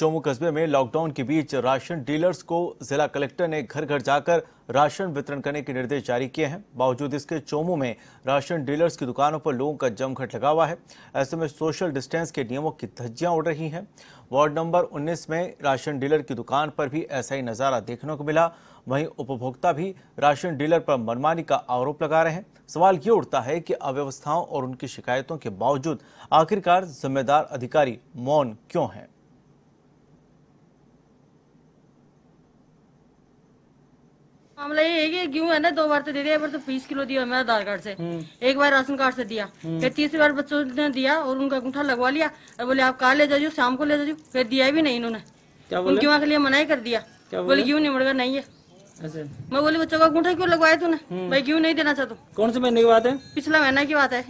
जम्मू कस्बे में लॉकडाउन के बीच राशन डीलर्स को जिला कलेक्टर ने घर घर जाकर राशन वितरण करने के निर्देश जारी किए हैं बावजूद इसके चोमू में राशन डीलर्स की दुकानों पर लोगों का जमघट लगा हुआ है ऐसे में सोशल डिस्टेंस के नियमों की धज्जियां उड़ रही हैं वार्ड नंबर 19 में राशन डीलर की दुकान पर भी ऐसा ही नज़ारा देखने को मिला वहीं उपभोक्ता भी राशन डीलर पर मनमानी का आरोप लगा रहे हैं सवाल ये उठता है कि अव्यवस्थाओं और उनकी शिकायतों के बावजूद आखिरकार जिम्मेदार अधिकारी मौन क्यों हैं मामला ये है कि गेहूँ है ना दो बार तो दे दिया एक बार तो बीस किलो दिया मेरा आधार कार्ड से हम्म। एक बार राशन कार्ड से दिया हम्म। फिर तीसरी बार बच्चों ने दिया और उनका अंगूठा लगवा लिया और बोले आप कार ले जाओ शाम को ले जाओ फिर दिया भी नहीं इन्होंने उनकी वहाँ के लिए मना कर दिया बोले गेहूँ मुड़गा नहीं है अच्छा। मैं बोली बच्चों का अंगूठा क्यों लगवाया तू हम्म। भाई गेहूँ नहीं देना चाहता कौन से महीने की बात है पिछला महीना की बात है